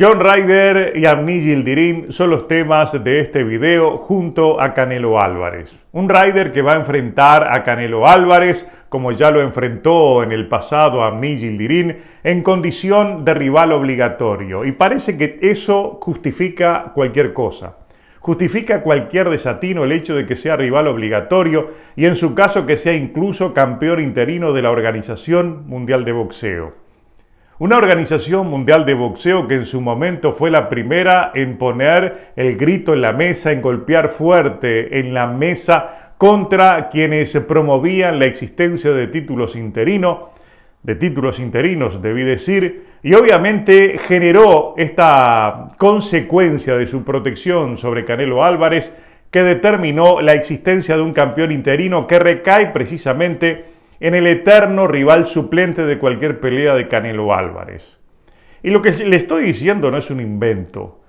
John Ryder y Amnijil Dirin son los temas de este video junto a Canelo Álvarez. Un Ryder que va a enfrentar a Canelo Álvarez, como ya lo enfrentó en el pasado Amnijil Dirin, en condición de rival obligatorio. Y parece que eso justifica cualquier cosa. Justifica cualquier desatino el hecho de que sea rival obligatorio y en su caso que sea incluso campeón interino de la Organización Mundial de Boxeo una organización mundial de boxeo que en su momento fue la primera en poner el grito en la mesa, en golpear fuerte en la mesa contra quienes promovían la existencia de títulos interinos, de títulos interinos, debí decir, y obviamente generó esta consecuencia de su protección sobre Canelo Álvarez que determinó la existencia de un campeón interino que recae precisamente en el eterno rival suplente de cualquier pelea de Canelo Álvarez. Y lo que le estoy diciendo no es un invento.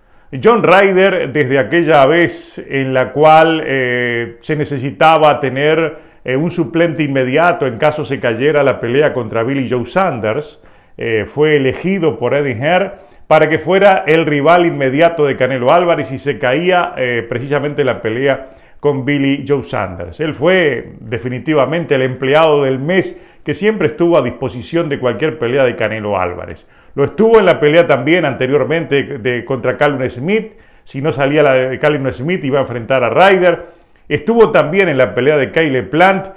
John Ryder, desde aquella vez en la cual eh, se necesitaba tener eh, un suplente inmediato en caso se cayera la pelea contra Billy Joe Sanders, eh, fue elegido por Eddie Herr para que fuera el rival inmediato de Canelo Álvarez y se caía precisamente la pelea con Billy Joe Sanders. Él fue definitivamente el empleado del mes que siempre estuvo a disposición de cualquier pelea de Canelo Álvarez. Lo estuvo en la pelea también anteriormente de, contra Calvin Smith. Si no salía la de Calvin Smith, iba a enfrentar a Ryder. Estuvo también en la pelea de Kyle Plant.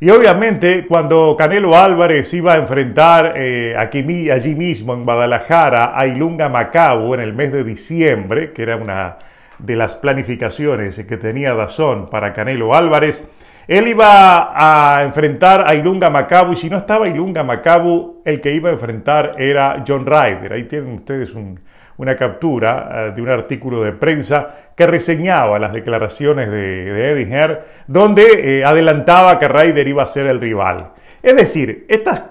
Y obviamente cuando Canelo Álvarez iba a enfrentar eh, allí mismo en Guadalajara a Ilunga Macao en el mes de diciembre, que era una de las planificaciones que tenía Dazón para Canelo Álvarez. Él iba a enfrentar a Ilunga Macabu y si no estaba Ilunga Macabu, el que iba a enfrentar era John Ryder. Ahí tienen ustedes una captura eh, de un artículo de prensa que reseñaba las declaraciones de, Edinger donde eh, adelantaba que Ryder iba a ser el rival. Es decir, estas,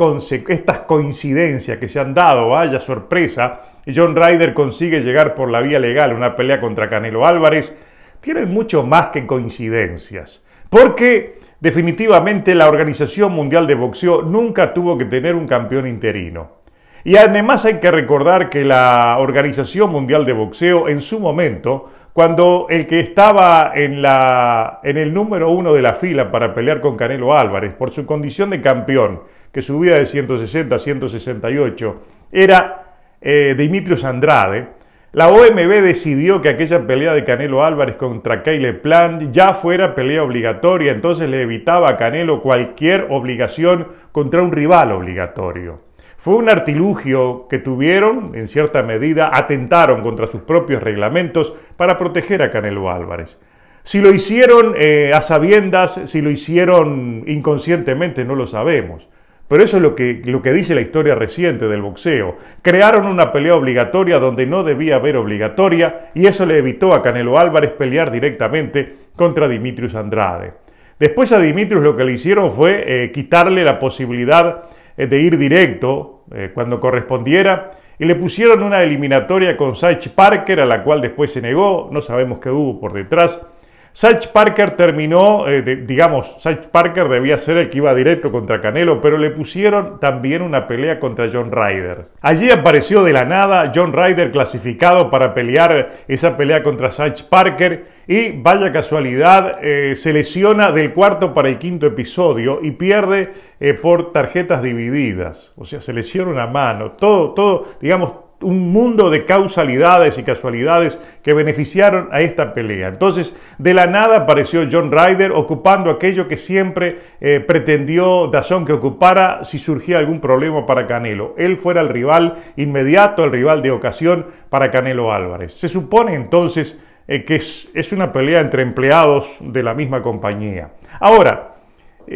estas coincidencias que se han dado, vaya sorpresa, John Ryder consigue llegar por la vía legal una pelea contra Canelo Álvarez, tiene mucho más que coincidencias. Porque definitivamente la Organización Mundial de Boxeo nunca tuvo que tener un campeón interino. Y además hay que recordar que la Organización Mundial de Boxeo en su momento, cuando el que estaba en, la, en el número uno de la fila para pelear con Canelo Álvarez por su condición de campeón, que subía de 160 a 168, era eh, Dimitrios Andrade, la OMB decidió que aquella pelea de Canelo Álvarez contra Kyle Plant ya fuera pelea obligatoria, entonces le evitaba a Canelo cualquier obligación contra un rival obligatorio. Fue un artilugio que tuvieron, en cierta medida, atentaron contra sus propios reglamentos para proteger a Canelo Álvarez. Si lo hicieron eh, a sabiendas, si lo hicieron inconscientemente, no lo sabemos. Pero eso es lo que, lo que dice la historia reciente del boxeo. Crearon una pelea obligatoria donde no debía haber obligatoria y eso le evitó a Canelo Álvarez pelear directamente contra Dimitrius Andrade. Después a Dimitrius lo que le hicieron fue eh, quitarle la posibilidad eh, de ir directo eh, cuando correspondiera y le pusieron una eliminatoria con Saich Parker a la cual después se negó, no sabemos qué hubo por detrás. Sage Parker terminó, eh, digamos, Saj Parker debía ser el que iba directo contra Canelo, pero le pusieron también una pelea contra John Ryder. Allí apareció de la nada John Ryder clasificado para pelear esa pelea contra Saj Parker y vaya casualidad, eh, se lesiona del cuarto para el quinto episodio y pierde eh, por tarjetas divididas. O sea, se lesiona una mano. Todo, todo, digamos, un mundo de causalidades y casualidades que beneficiaron a esta pelea. Entonces, de la nada apareció John Ryder ocupando aquello que siempre eh, pretendió Dazón que ocupara si surgía algún problema para Canelo. Él fuera el rival inmediato, el rival de ocasión para Canelo Álvarez. Se supone entonces eh, que es una pelea entre empleados de la misma compañía. Ahora,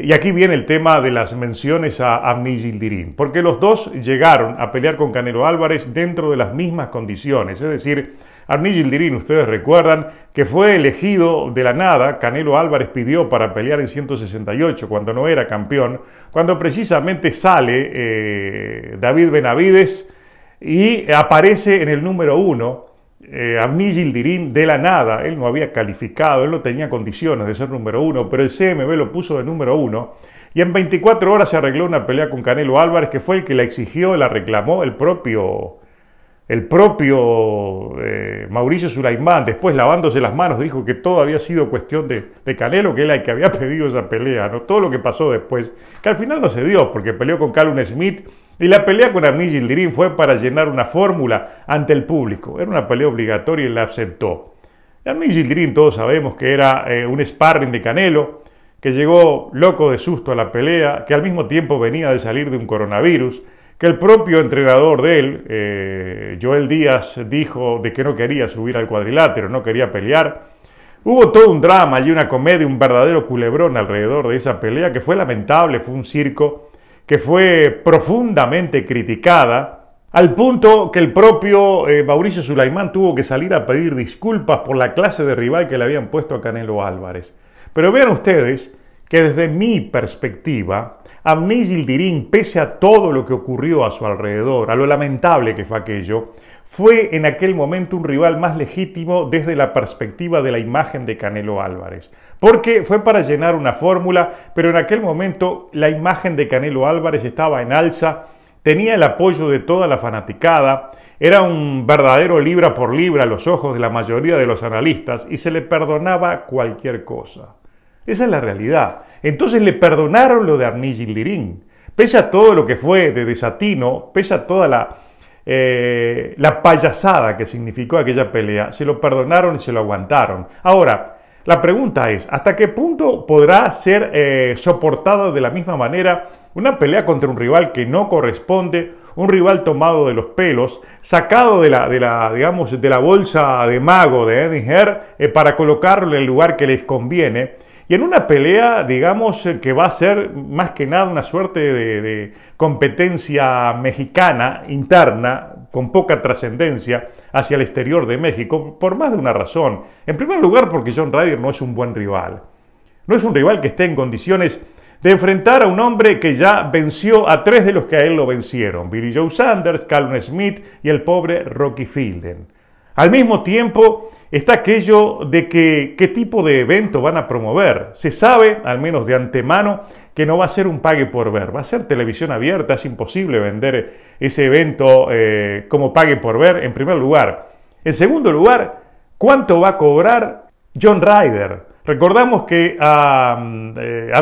y aquí viene el tema de las menciones a Avni Gildirim, porque los dos llegaron a pelear con Canelo Álvarez dentro de las mismas condiciones. Es decir, Avni Gildirim, ustedes recuerdan que fue elegido de la nada, Canelo Álvarez pidió para pelear en 168 cuando no era campeón, cuando precisamente sale eh, David Benavides y aparece en el número uno eh, Dirín de la nada, él no había calificado, él no tenía condiciones de ser número uno, pero el CMB lo puso de número uno. Y en 24 horas se arregló una pelea con Canelo Álvarez, que fue el que la exigió, la reclamó el propio, el propio eh, Mauricio Sulaimán. Después, lavándose las manos, dijo que todo había sido cuestión de, Canelo, que era el que había pedido esa pelea, ¿no? todo lo que pasó después, que al final no se dio, porque peleó con Calum Smith y la pelea con Armin Gildirín fue para llenar una fórmula ante el público. Era una pelea obligatoria y la aceptó. Armin Gildirín todos sabemos que era eh, un sparring de Canelo, que llegó loco de susto a la pelea, que al mismo tiempo venía de salir de un coronavirus, que el propio entrenador de él, eh, Joel Díaz, dijo de que no quería subir al cuadrilátero, no quería pelear. Hubo todo un drama y una comedia, un verdadero culebrón alrededor de esa pelea que fue lamentable, fue un circo que fue profundamente criticada, al punto que el propio eh, Mauricio Sulaimán tuvo que salir a pedir disculpas por la clase de rival que le habían puesto a Canelo Álvarez. Pero vean ustedes que desde mi perspectiva, Amnés Dirín, pese a todo lo que ocurrió a su alrededor, a lo lamentable que fue aquello, fue en aquel momento un rival más legítimo desde la perspectiva de la imagen de Canelo Álvarez. Porque fue para llenar una fórmula, pero en aquel momento la imagen de Canelo Álvarez estaba en alza, tenía el apoyo de toda la fanaticada, era un verdadero libra por libra a los ojos de la mayoría de los analistas y se le perdonaba cualquier cosa. Esa es la realidad. Entonces le perdonaron lo de y Lirín. Pese a todo lo que fue de desatino, pese a toda la eh, la payasada que significó aquella pelea. Se lo perdonaron y se lo aguantaron. Ahora, la pregunta es, ¿hasta qué punto podrá ser eh, soportada de la misma manera una pelea contra un rival que no corresponde? un rival tomado de los pelos, sacado de la, de la, digamos, de la bolsa de mago de Eddie eh, para colocarlo en el lugar que les conviene. Y en una pelea, digamos, eh, que va a ser más que nada una suerte de, competencia mexicana, interna, con poca trascendencia hacia el exterior de México, por más de una razón. En primer lugar, porque John Ryder no es un buen rival. No es un rival que esté en condiciones de enfrentar a un hombre que ya venció a tres de los que a él lo vencieron, Billy Joe Sanders, Calvin Smith y el pobre Rocky Fielden. Al mismo tiempo está aquello de que qué tipo de evento van a promover. Se sabe, al menos de antemano, que no va a ser un pague por ver, va a ser televisión abierta, es imposible vender ese evento eh, como pague por ver, en primer lugar. En segundo lugar, ¿cuánto va a cobrar John Ryder? Recordamos que a, mm, eh, a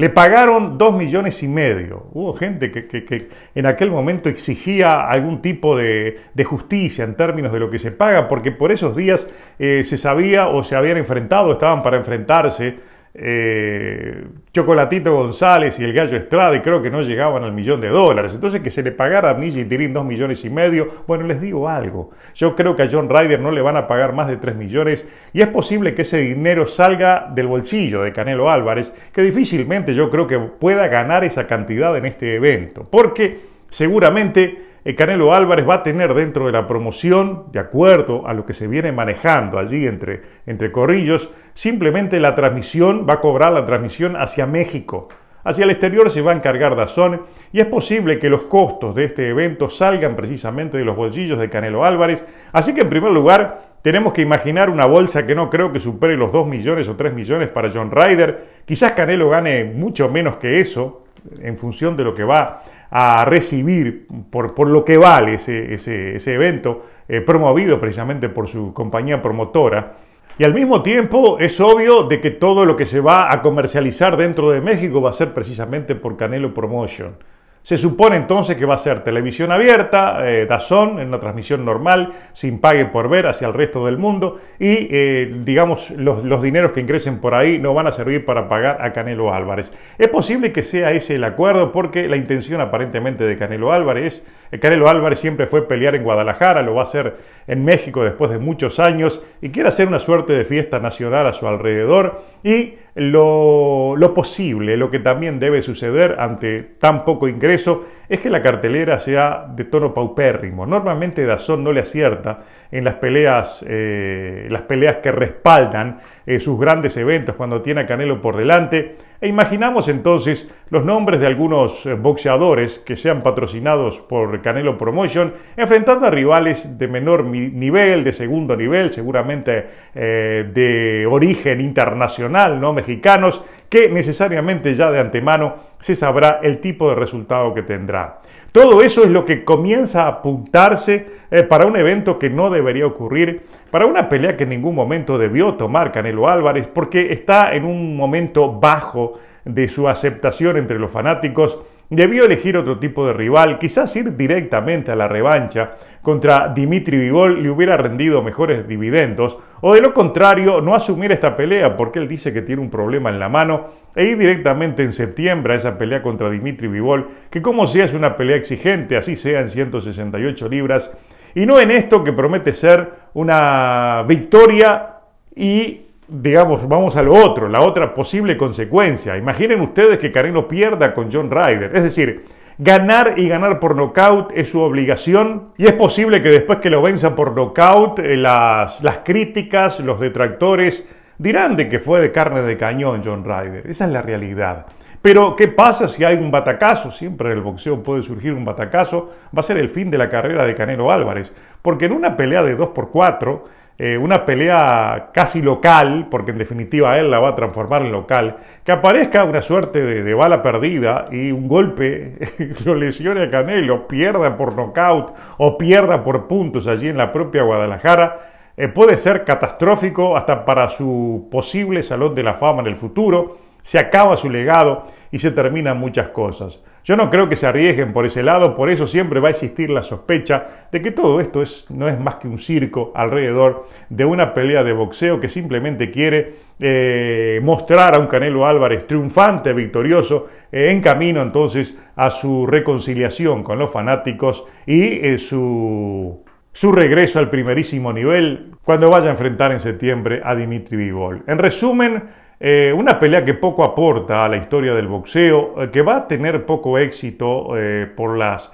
le pagaron dos millones y medio. Hubo gente que, en aquel momento exigía algún tipo de, justicia en términos de lo que se paga, porque por esos días eh, se sabía o se habían enfrentado, estaban para enfrentarse eh, Chocolatito González y el Gallo Estrada y creo que no llegaban al millón de dólares. Entonces que se le pagara a Niji y dos millones y medio, bueno, les digo algo. Yo creo que a John Ryder no le van a pagar más de tres millones y es posible que ese dinero salga del bolsillo de Canelo Álvarez, que difícilmente yo creo que pueda ganar esa cantidad en este evento. Porque seguramente eh, Canelo Álvarez va a tener dentro de la promoción, de acuerdo a lo que se viene manejando allí entre, entre corrillos, simplemente la transmisión, va a cobrar la transmisión hacia México. Hacia el exterior se va a encargar Dazón y es posible que los costos de este evento salgan precisamente de los bolsillos de Canelo Álvarez. Así que en primer lugar tenemos que imaginar una bolsa que no creo que supere los 2 millones o 3 millones para John Ryder. Quizás Canelo gane mucho menos que eso en función de lo que va a recibir por, por lo que vale ese, evento, eh, promovido precisamente por su compañía promotora. Y al mismo tiempo es obvio de que todo lo que se va a comercializar dentro de México va a ser precisamente por Canelo Promotion. Se supone entonces que va a ser televisión abierta, eh, Dazón, en una transmisión normal, sin pague por ver hacia el resto del mundo y, eh, digamos, los, dineros que ingresen por ahí no van a servir para pagar a Canelo Álvarez. Es posible que sea ese el acuerdo porque la intención aparentemente de Canelo Álvarez, eh, Canelo Álvarez siempre fue pelear en Guadalajara, lo va a hacer en México después de muchos años y quiere hacer una suerte de fiesta nacional a su alrededor y lo, posible, lo que también debe suceder ante tan poco ingreso, es que la cartelera sea de tono paupérrimo. Normalmente Dazón no le acierta en las peleas, eh, las peleas que respaldan eh, sus grandes eventos cuando tiene a Canelo por delante. E imaginamos entonces los nombres de algunos eh, boxeadores que sean patrocinados por Canelo Promotion, enfrentando a rivales de menor nivel, de segundo nivel, seguramente eh, de origen internacional, no mexicanos, que necesariamente ya de antemano se sabrá el tipo de resultado que tendrá. Todo eso es lo que comienza a apuntarse eh, para un evento que no debería ocurrir, para una pelea que en ningún momento debió tomar Canelo Álvarez, porque está en un momento bajo de su aceptación entre los fanáticos Debió elegir otro tipo de rival, quizás ir directamente a la revancha contra Dimitri Vigol le hubiera rendido mejores dividendos, o de lo contrario, no asumir esta pelea porque él dice que tiene un problema en la mano e ir directamente en septiembre a esa pelea contra Dimitri Vigol, que como sea es una pelea exigente, así sea en 168 libras, y no en esto que promete ser una victoria y digamos, vamos a lo otro, la otra posible consecuencia. Imaginen ustedes que Canelo pierda con John Ryder. Es decir, ganar y ganar por nocaut es su obligación y es posible que después que lo venza por nocaut, eh, las, las críticas, los detractores dirán de que fue de carne de cañón John Ryder. Esa es la realidad. Pero, ¿qué pasa si hay un batacazo? Siempre en el boxeo puede surgir un batacazo. Va a ser el fin de la carrera de Canelo Álvarez. Porque en una pelea de 2 por 4 eh, una pelea casi local, porque en definitiva él la va a transformar en local, que aparezca una suerte de, bala perdida y un golpe lo lesione a Canelo, pierda por knockout o pierda por puntos allí en la propia Guadalajara, eh, puede ser catastrófico hasta para su posible salón de la fama en el futuro, se acaba su legado y se terminan muchas cosas. Yo no creo que se arriesguen por ese lado, por eso siempre va a existir la sospecha de que todo esto es, no es más que un circo alrededor de una pelea de boxeo que simplemente quiere eh, mostrar a un Canelo Álvarez triunfante, victorioso, eh, en camino entonces a su reconciliación con los fanáticos y eh, su su regreso al primerísimo nivel cuando vaya a enfrentar en septiembre a Dimitri Vivol. En resumen, eh, una pelea que poco aporta a la historia del boxeo, eh, que va a tener poco éxito eh, por las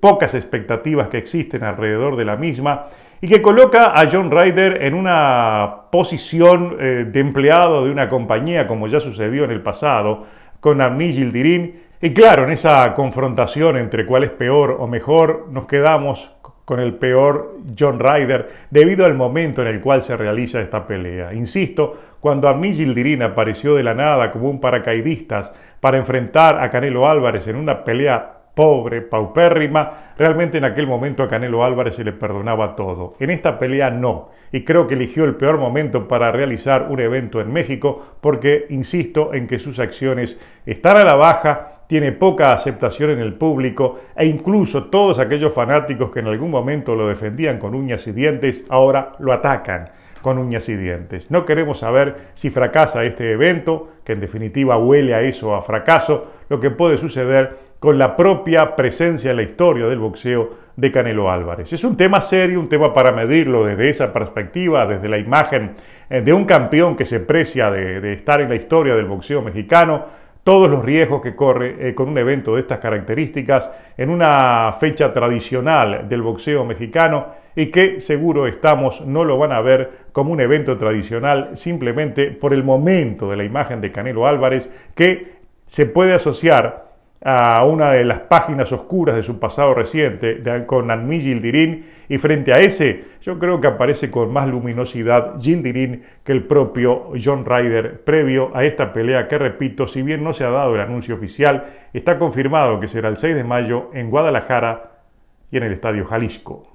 pocas expectativas que existen alrededor de la misma y que coloca a John Ryder en una posición de empleado de una compañía como ya sucedió en el pasado con Amni Gildirim. Y claro, en esa confrontación entre cuál es peor o mejor, nos quedamos con el peor John Ryder debido al momento en el cual se realiza esta pelea. Insisto, cuando Gil Gildirín apareció de la nada como un paracaidista para enfrentar a Canelo Álvarez en una pelea pobre, paupérrima, realmente en aquel momento a Canelo Álvarez se le perdonaba todo. En esta pelea no, y creo que eligió el peor momento para realizar un evento en México porque insisto en que sus acciones están a la baja tiene poca aceptación en el público e incluso todos aquellos fanáticos que en algún momento lo defendían con uñas y dientes ahora lo atacan con uñas y dientes. No queremos saber si fracasa este evento, que en definitiva huele a eso, a fracaso, lo que puede suceder con la propia presencia en la historia del boxeo de Canelo Álvarez. Es un tema serio, un tema para medirlo desde esa perspectiva, desde la imagen eh, de un campeón que se precia de, de estar en la historia del boxeo mexicano, todos los riesgos que corre eh, con un evento de estas características en una fecha tradicional del boxeo mexicano y que seguro estamos no lo van a ver como un evento tradicional simplemente por el momento de la imagen de Canelo Álvarez que se puede asociar a una de las páginas oscuras de su pasado reciente con Anmi Gildirín y frente a ese yo creo que aparece con más luminosidad Gildirín que el propio John Ryder previo a esta pelea que repito, si bien no se ha dado el anuncio oficial, está confirmado que será el 6 de mayo en Guadalajara y en el Estadio Jalisco.